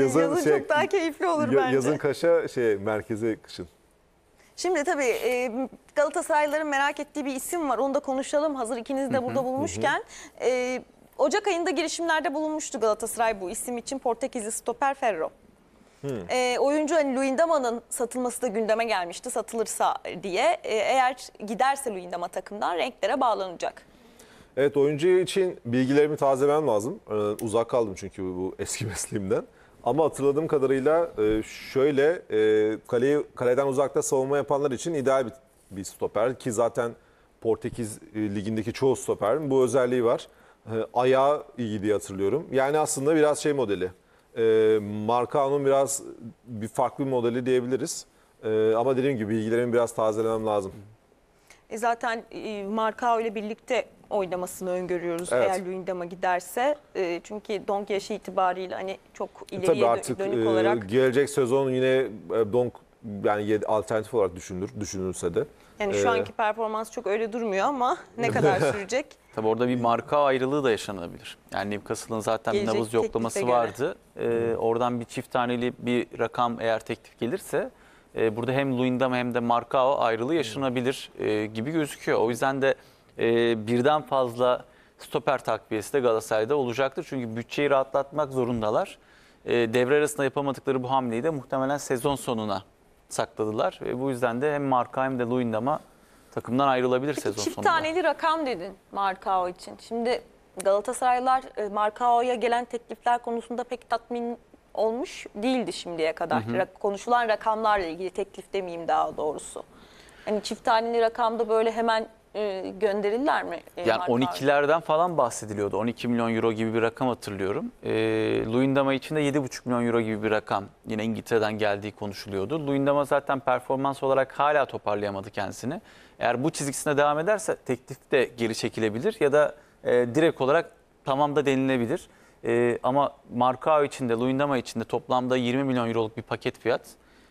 yazın, yazın şey, çok daha keyifli olur ya, bence. Yazın kaşa şey merkeze kışın. Şimdi tabii e, Galatasaraylıların merak ettiği bir isim var. Onu da konuşalım hazır ikiniz de burada bulmuşken. E, Ocak ayında girişimlerde bulunmuştu Galatasaray bu isim için Portekizli stoper Ferro. Hmm. E, oyuncu hani Luindama'nın satılması da gündeme gelmişti satılırsa diye. E, eğer giderse Luindama takımdan renklere bağlanacak. Evet oyuncu için bilgilerimi tazelemem lazım. Ee, uzak kaldım çünkü bu eski mesleğimden. Ama hatırladığım kadarıyla e, şöyle e, kaleyi kaleden uzakta savunma yapanlar için ideal bir, bir stoper ki zaten Portekiz e, ligindeki çoğu stoperin bu özelliği var. E, ayağı iyi diye hatırlıyorum. Yani aslında biraz şey modeli. E, biraz bir farklı bir modeli diyebiliriz. E, ama dediğim gibi bilgilerimi biraz tazelemem lazım. E zaten e, Marcao ile birlikte oynamasını öngörüyoruz evet. eğer Luyendam'a giderse. E, çünkü Donk yaşı itibariyle hani çok e, ileriye Tabii artık, dönük e, olarak. E, gelecek sezon yine e, Donk yani alternatif olarak düşünülür, düşünülse de. Yani e, şu ee, anki performans çok öyle durmuyor ama ne kadar sürecek? Tabii orada bir marka ayrılığı da yaşanabilir. Yani Newcastle'ın zaten Gelecek bir nabız yoklaması vardı. Ee, oradan bir çift taneli bir rakam eğer teklif gelirse e, burada hem Luyendam hem de marka ayrılığı yaşanabilir e, gibi gözüküyor. O yüzden de e, birden fazla stoper takviyesi de Galatasaray'da olacaktır. Çünkü bütçeyi rahatlatmak zorundalar. E, devre arasında yapamadıkları bu hamleyi de muhtemelen sezon sonuna sakladılar. ve bu yüzden de hem Marka hem de Luyendam'a takımdan ayrılabilir Peki, sezon çift sonunda. Çift taneli rakam dedin Markao için. Şimdi Galatasaraylar e, Markao'ya gelen teklifler konusunda pek tatmin olmuş değildi şimdiye kadar. Hı hı. Konuşulan rakamlarla ilgili teklif demeyeyim daha doğrusu. Hani çift taneli rakamda böyle hemen e, gönderirler mi? E, yani 12'lerden falan bahsediliyordu. 12 milyon euro gibi bir rakam hatırlıyorum. E, Luyendama için de 7,5 milyon euro gibi bir rakam yine İngiltere'den geldiği konuşuluyordu. Luyendama zaten performans olarak hala toparlayamadı kendisini. Eğer bu çizgisine devam ederse teklif de geri çekilebilir ya da e, direkt olarak tamam da denilebilir. E, ama Markao için de Luyendama için de toplamda 20 milyon euroluk bir paket fiyat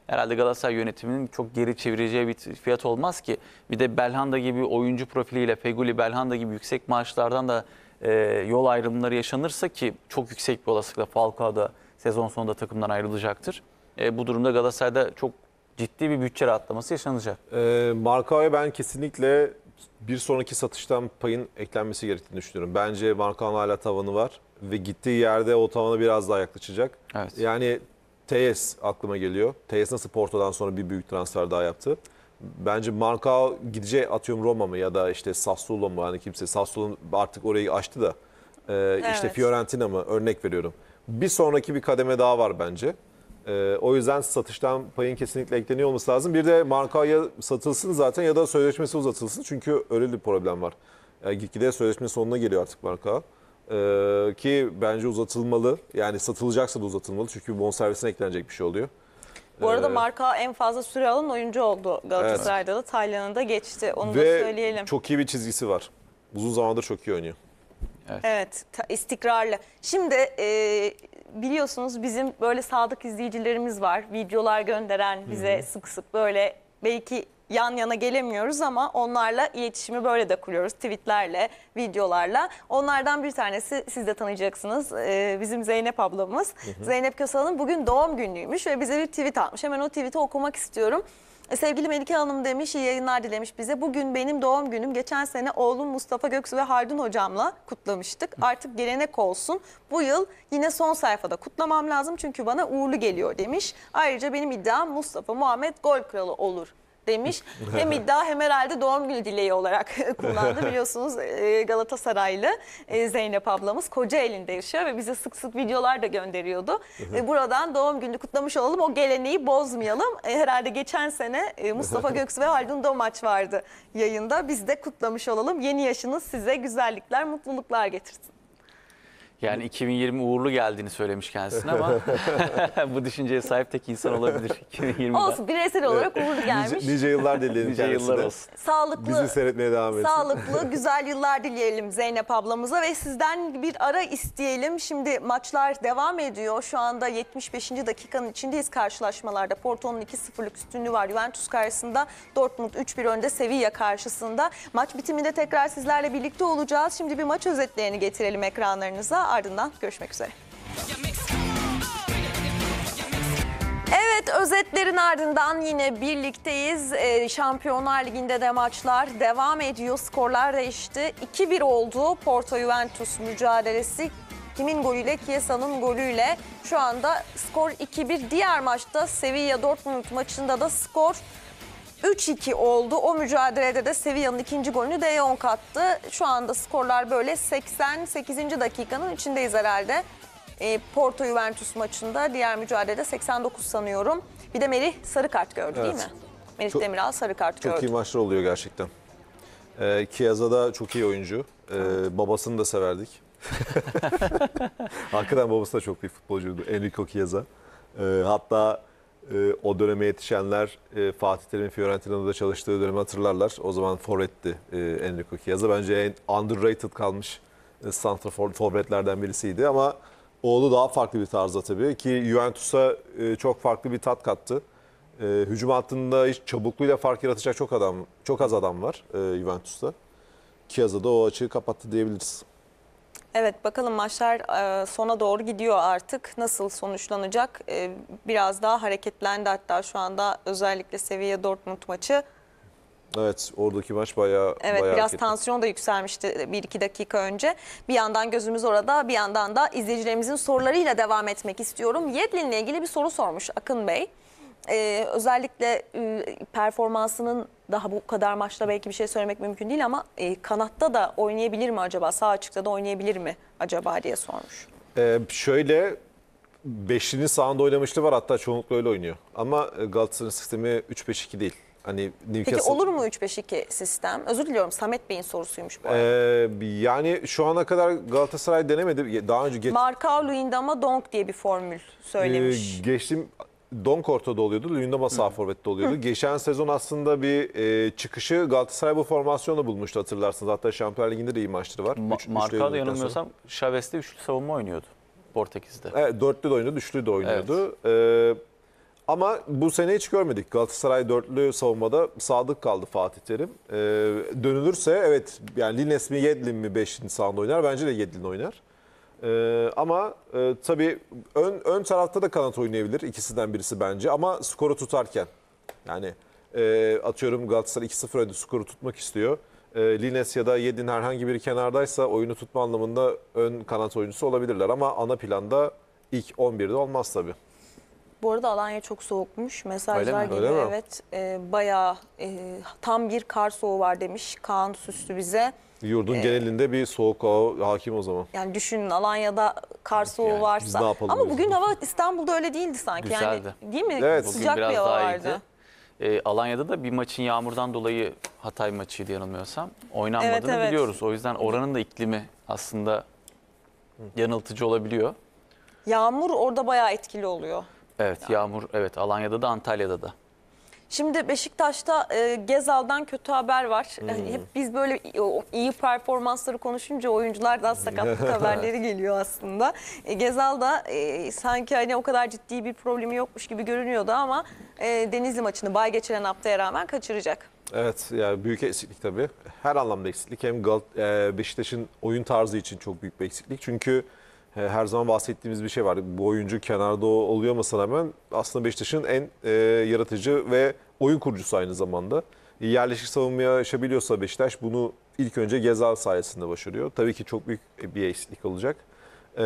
herhalde Galatasaray yönetiminin çok geri çevireceği bir fiyat olmaz ki. Bir de Belhanda gibi oyuncu profiliyle Feguli Belhanda gibi yüksek maaşlardan da e, yol ayrımları yaşanırsa ki çok yüksek bir olasılıkla Falcao da sezon sonunda takımdan ayrılacaktır. E, bu durumda Galatasaray'da çok ciddi bir bütçe rahatlaması yaşanacak. E, Markao'ya ben kesinlikle bir sonraki satıştan payın eklenmesi gerektiğini düşünüyorum. Bence Markao'nun hala tavanı var ve gittiği yerde o tavana biraz daha yaklaşacak. Evet. Yani Teyes aklıma geliyor. Teyes nasıl Porto'dan sonra bir büyük transfer daha yaptı. Bence Marcao gideceği atıyorum Roma mı ya da işte Sassuolo mu? Hani kimse Sassuolo artık orayı açtı da. Ee, evet. işte Fiorentina mı? Örnek veriyorum. Bir sonraki bir kademe daha var bence. Ee, o yüzden satıştan payın kesinlikle ekleniyor olması lazım. Bir de ya satılsın zaten ya da sözleşmesi uzatılsın. Çünkü öyle bir problem var. Yani e, gitgide sözleşme sonuna geliyor artık Marcao. Ee, ki bence uzatılmalı. Yani satılacaksa da uzatılmalı. Çünkü bonservisine eklenecek bir şey oluyor. Bu arada ee, marka en fazla süre alan oyuncu oldu Galatasaray'da evet. da. Taylan'ı da geçti. Onu Ve da söyleyelim. çok iyi bir çizgisi var. Uzun zamandır çok iyi oynuyor. Evet, evet istikrarlı. Şimdi e, biliyorsunuz bizim böyle sadık izleyicilerimiz var. Videolar gönderen bize Hı -hı. sık sık böyle belki yan yana gelemiyoruz ama onlarla iletişimi böyle de kuruyoruz. Tweetlerle, videolarla. Onlardan bir tanesi siz de tanıyacaksınız. Ee, bizim Zeynep ablamız. Hı hı. Zeynep Kösal'ın bugün doğum günüymüş ve bize bir tweet atmış. Hemen o tweet'i okumak istiyorum. E, sevgili Melike Hanım demiş, iyi yayınlar dilemiş bize. Bugün benim doğum günüm. Geçen sene oğlum Mustafa Göksu ve Haldun hocamla kutlamıştık. Artık gelenek olsun. Bu yıl yine son sayfada kutlamam lazım çünkü bana uğurlu geliyor demiş. Ayrıca benim iddiam Mustafa Muhammed gol kralı olur demiş. Hem iddia hem herhalde doğum günü dileği olarak kullandı. Biliyorsunuz e, Galatasaraylı e, Zeynep ablamız koca elinde yaşıyor ve bize sık sık videolar da gönderiyordu. E, buradan doğum günü kutlamış olalım. O geleneği bozmayalım. Herhalde geçen sene Mustafa Göksu ve Haldun Domaç vardı yayında. Biz de kutlamış olalım. Yeni yaşınız size güzellikler, mutluluklar getirsin. Yani 2020 uğurlu geldiğini söylemiş kendisine ama bu düşünceye sahip tek insan olabilir 2020'de. Olsun bireysel olarak uğurlu gelmiş. Nice, nice yıllar dileyelim nice yıllar olsun. Sağlıklı, Bizi seyretmeye devam etsin. Sağlıklı, güzel yıllar dileyelim Zeynep ablamıza ve sizden bir ara isteyelim. Şimdi maçlar devam ediyor. Şu anda 75. dakikanın içindeyiz karşılaşmalarda. Porto'nun 2-0'lık üstünlüğü var Juventus karşısında. Dortmund 3-1 önde Sevilla karşısında. Maç bitiminde tekrar sizlerle birlikte olacağız. Şimdi bir maç özetlerini getirelim ekranlarınıza ardından görüşmek üzere. Evet özetlerin ardından yine birlikteyiz. Ee, Şampiyonlar Ligi'nde de maçlar devam ediyor. Skorlar değişti. 2-1 oldu Porto Juventus mücadelesi. Kimin golüyle? Kiesa'nın golüyle. Şu anda skor 2-1. Diğer maçta Sevilla Dortmund maçında da skor 3-2 oldu. O mücadelede de Sevilla'nın ikinci golünü De Jong kattı. Şu anda skorlar böyle 88. dakikanın içindeyiz herhalde. E, Porto Juventus maçında diğer mücadelede 89 sanıyorum. Bir de Melih sarı kart gördü evet. değil mi? Melih çok, Demiral sarı kart çok gördü. Çok iyi maçlar oluyor gerçekten. E, Kiyaza da çok iyi oyuncu. E, babasını da severdik. Hakikaten babası da çok iyi futbolcuydu. Enrico Kiyaza. E, hatta e, o döneme yetişenler e, Fatih Terim'in Fiorentina'da çalıştığı dönemi hatırlarlar. O zaman forvetti e, Enrico Chiesa. Bence en underrated kalmış e, santrafor forvetlerden birisiydi ama oğlu daha farklı bir tarzda tabii ki Juventus'a e, çok farklı bir tat kattı. E, hücum hattında hiç çabukluğuyla fark yaratacak çok adam çok az adam var e, Juventus'ta. Chiesa da o açığı kapattı diyebiliriz. Evet bakalım maçlar e, sona doğru gidiyor artık. Nasıl sonuçlanacak? E, biraz daha hareketlendi hatta şu anda özellikle seviye Dortmund maçı. Evet oradaki maç bayağı Evet bayağı biraz tansiyon da yükselmişti bir iki dakika önce. Bir yandan gözümüz orada bir yandan da izleyicilerimizin sorularıyla devam etmek istiyorum. Yedlin'le ilgili bir soru sormuş Akın Bey e, özellikle e, performansının daha bu kadar maçta belki bir şey söylemek mümkün değil ama e, kanatta da oynayabilir mi acaba? Sağ açıkta da oynayabilir mi acaba diye sormuş. Ee, şöyle beşlinin sağında oynamıştı var hatta çoğunlukla öyle oynuyor. Ama e, Galatasaray'ın sistemi 3-5-2 değil. Hani Newcastle... Peki olur mu 3-5-2 sistem? Özür diliyorum Samet Bey'in sorusuymuş bu arada. Ee, yani şu ana kadar Galatasaray denemedi. Daha önce geç... Markao ama Donk diye bir formül ee, söylemiş. Ee, geçtim Donkorta'da oluyordu. Luyendama sağ forvette oluyordu. Geçen sezon aslında bir e, çıkışı Galatasaray bu formasyonla bulmuştu hatırlarsınız. Hatta Şampiyonlar Ligi'nde de iyi maçları var. Ma Marka da yanılmıyorsam Chavez'de üçlü savunma oynuyordu Portekiz'de. Evet, dörtlü de oynuyordu, üçlü de oynuyordu. Ee, ama bu sene hiç görmedik. Galatasaray dörtlü savunmada sadık kaldı Fatih Terim. Ee, dönülürse evet yani Lines mi Yedlin mi beşinci sahanda oynar? Bence de Yedlin oynar. Ee, ama e, tabii ön, ön tarafta da kanat oynayabilir ikisinden birisi bence ama skoru tutarken. Yani e, atıyorum Galatasaray 2-0 önde skoru tutmak istiyor. E, Lines ya da Yedin herhangi biri kenardaysa oyunu tutma anlamında ön kanat oyuncusu olabilirler. Ama ana planda ilk 11'de olmaz tabii. Bu arada Alanya çok soğukmuş. Mesajlar geliyor. evet, e, bayağı e, tam bir kar soğuğu var demiş Kaan Süslü bize. Yurdun ee, genelinde bir soğuk hava hakim o zaman. Yani düşünün Alanya'da kar soğuğu yani, varsa. Ama bugün hava İstanbul'da öyle değildi sanki. Güzeldi. Yani, değil mi? Evet. Bugün Sıcak biraz bir hava daha vardı. Iyiydi. E, Alanya'da da bir maçın yağmurdan dolayı Hatay maçıydı yanılmıyorsam. Oynanmadığını evet, evet. biliyoruz. O yüzden oranın da iklimi aslında yanıltıcı olabiliyor. Yağmur orada bayağı etkili oluyor. Evet yani. yağmur evet Alanya'da da Antalya'da da. Şimdi Beşiktaş'ta e, Gezal'dan kötü haber var. Hmm. Yani hep biz böyle iyi performansları konuşunca oyunculardan sakatlık haberleri geliyor aslında. E, Gezal da e, sanki hani o kadar ciddi bir problemi yokmuş gibi görünüyordu ama e, Denizli maçını bay geçiren haftaya rağmen kaçıracak. Evet yani büyük eksiklik tabii. Her anlamda eksiklik. Hem Gal e, Beşiktaş'ın oyun tarzı için çok büyük bir eksiklik. Çünkü her zaman bahsettiğimiz bir şey var. Bu oyuncu kenarda oluyor olmasına rağmen aslında Beşiktaş'ın en e, yaratıcı ve oyun kurucusu aynı zamanda. Yerleşik savunmaya aşabiliyorsa Beşiktaş bunu ilk önce Gezal sayesinde başarıyor. Tabii ki çok büyük bir eksiklik olacak. E,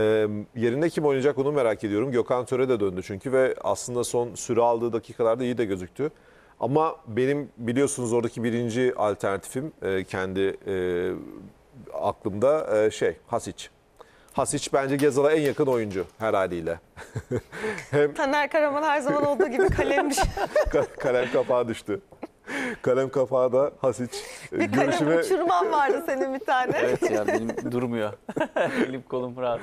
yerine kim oynayacak onu merak ediyorum. Gökhan Töre de döndü çünkü ve aslında son süre aldığı dakikalarda iyi de gözüktü. Ama benim biliyorsunuz oradaki birinci alternatifim e, kendi e, aklımda e, şey Hasic. Hasic bence Gezal'a en yakın oyuncu her haliyle. Hem... Taner Karaman her zaman olduğu gibi kalemmiş. kalem kapağı düştü. Kalem kapağı da Hasic. E, bir Görüşüme... kalem uçurman vardı senin bir tane. evet ya benim durmuyor. Elim kolum rahat.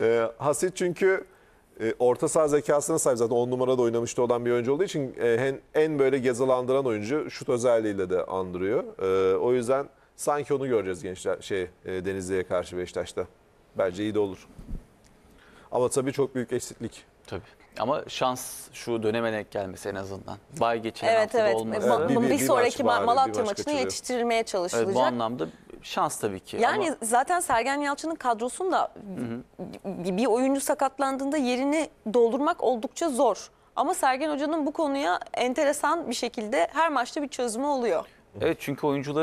e, Hasic çünkü e, orta saha zekasına sahip zaten 10 numarada oynamıştı olan bir oyuncu olduğu için e, en, böyle gezalandıran oyuncu şut özelliğiyle de andırıyor. o yüzden Sanki onu göreceğiz gençler şey e, Denizli'ye karşı Beşiktaş'ta. Bence iyi de olur. Ama tabii çok büyük eksiklik. Tabii. Ama şans şu döneme denk gelmesi en azından. Bay geçen evet, hafta evet. olması. Evet, bir, bir, bir sonraki maç bari, Malatya maç maçını yetiştirmeye çalışılacak. Evet, bu anlamda şans tabii ki. Yani ama... zaten Sergen Yalçın'ın kadrosunda Hı -hı. bir oyuncu sakatlandığında yerini doldurmak oldukça zor. Ama Sergen Hoca'nın bu konuya enteresan bir şekilde her maçta bir çözümü oluyor. Evet çünkü oyuncuları